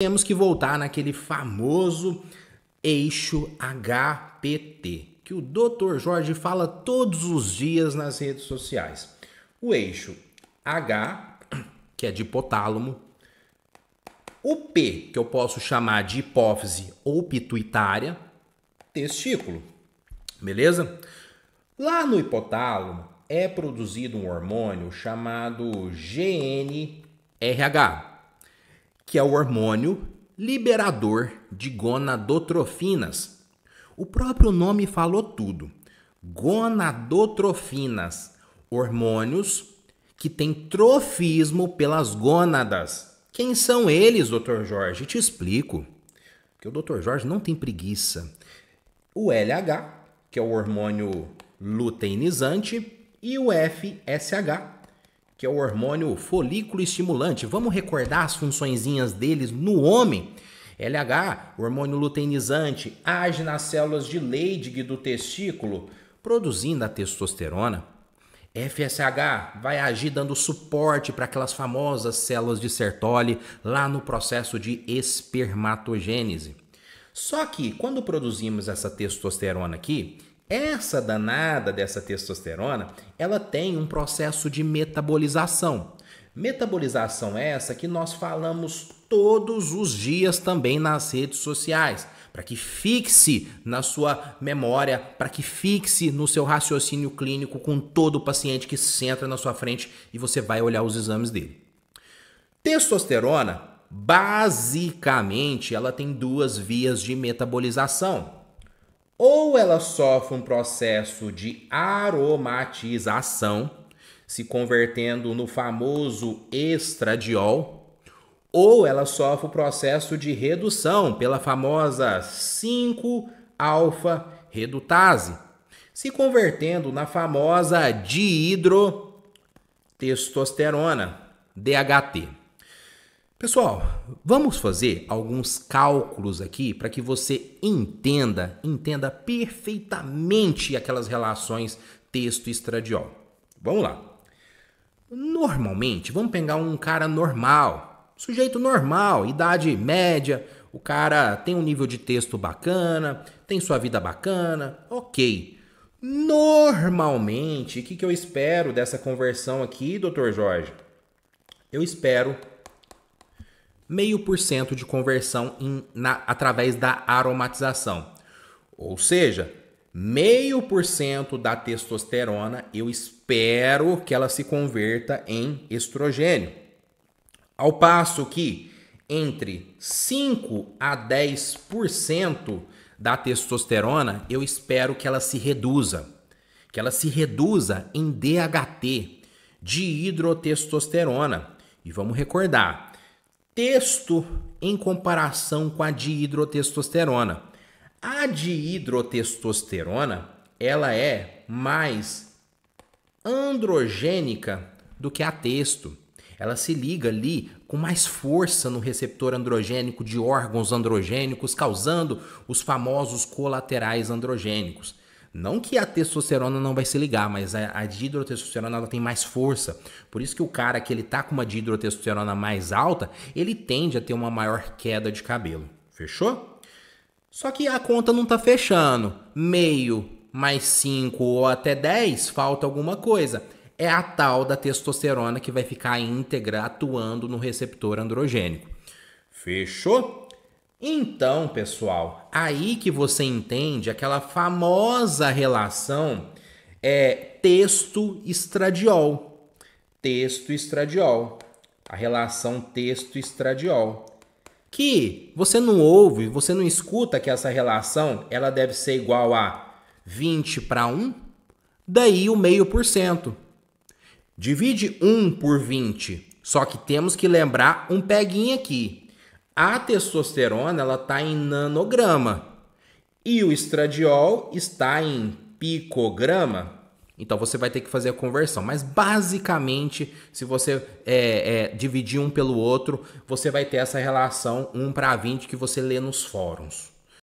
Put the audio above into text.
temos que voltar naquele famoso eixo HPT, que o Dr. Jorge fala todos os dias nas redes sociais. O eixo H, que é de hipotálamo, o P, que eu posso chamar de hipófise ou pituitária, testículo. Beleza? Lá no hipotálamo é produzido um hormônio chamado GNRH, que é o hormônio liberador de gonadotrofinas. O próprio nome falou tudo. Gonadotrofinas, hormônios que têm trofismo pelas gônadas. Quem são eles, Dr. Jorge? Te explico. Porque o Dr. Jorge não tem preguiça. O LH, que é o hormônio luteinizante, e o FSH, que é o hormônio folículo estimulante. Vamos recordar as funçõezinhas deles no homem? LH, hormônio luteinizante, age nas células de Leydig do testículo, produzindo a testosterona. FSH vai agir dando suporte para aquelas famosas células de Sertoli lá no processo de espermatogênese. Só que quando produzimos essa testosterona aqui, essa danada dessa testosterona, ela tem um processo de metabolização. Metabolização é essa que nós falamos todos os dias também nas redes sociais, para que fixe na sua memória, para que fixe no seu raciocínio clínico com todo o paciente que senta na sua frente e você vai olhar os exames dele. Testosterona, basicamente, ela tem duas vias de metabolização ou ela sofre um processo de aromatização, se convertendo no famoso estradiol, ou ela sofre o um processo de redução pela famosa 5-alfa-redutase, se convertendo na famosa dihidrotestosterona, DHT. Pessoal, vamos fazer alguns cálculos aqui para que você entenda, entenda perfeitamente aquelas relações texto estradiol. Vamos lá. Normalmente, vamos pegar um cara normal, sujeito normal, idade média, o cara tem um nível de texto bacana, tem sua vida bacana, ok. Normalmente, o que, que eu espero dessa conversão aqui, doutor Jorge? Eu espero meio por cento de conversão em, na, através da aromatização. Ou seja, meio por cento da testosterona eu espero que ela se converta em estrogênio. Ao passo que entre 5 a 10% da testosterona eu espero que ela se reduza, que ela se reduza em DHT, de hidrotestosterona. E vamos recordar, texto em comparação com a dihidrotestosterona. A dihidrotestosterona, ela é mais androgênica do que a texto. Ela se liga ali com mais força no receptor androgênico de órgãos androgênicos, causando os famosos colaterais androgênicos. Não que a testosterona não vai se ligar, mas a, a dihidrotestosterona ela tem mais força. Por isso que o cara que ele tá com uma dihidrotestosterona mais alta, ele tende a ter uma maior queda de cabelo. Fechou? Só que a conta não tá fechando. Meio mais 5 ou até 10, falta alguma coisa. É a tal da testosterona que vai ficar íntegra atuando no receptor androgênico. Fechou? Então, pessoal, aí que você entende aquela famosa relação é texto estradiol. Texto estradiol. A relação texto estradiol. Que você não ouve, você não escuta que essa relação ela deve ser igual a 20 para 1, daí o meio por cento. Divide 1 por 20. Só que temos que lembrar um peguinho aqui. A testosterona ela está em nanograma e o estradiol está em picograma. Então você vai ter que fazer a conversão. Mas basicamente, se você é, é, dividir um pelo outro, você vai ter essa relação 1 para 20 que você lê nos fóruns.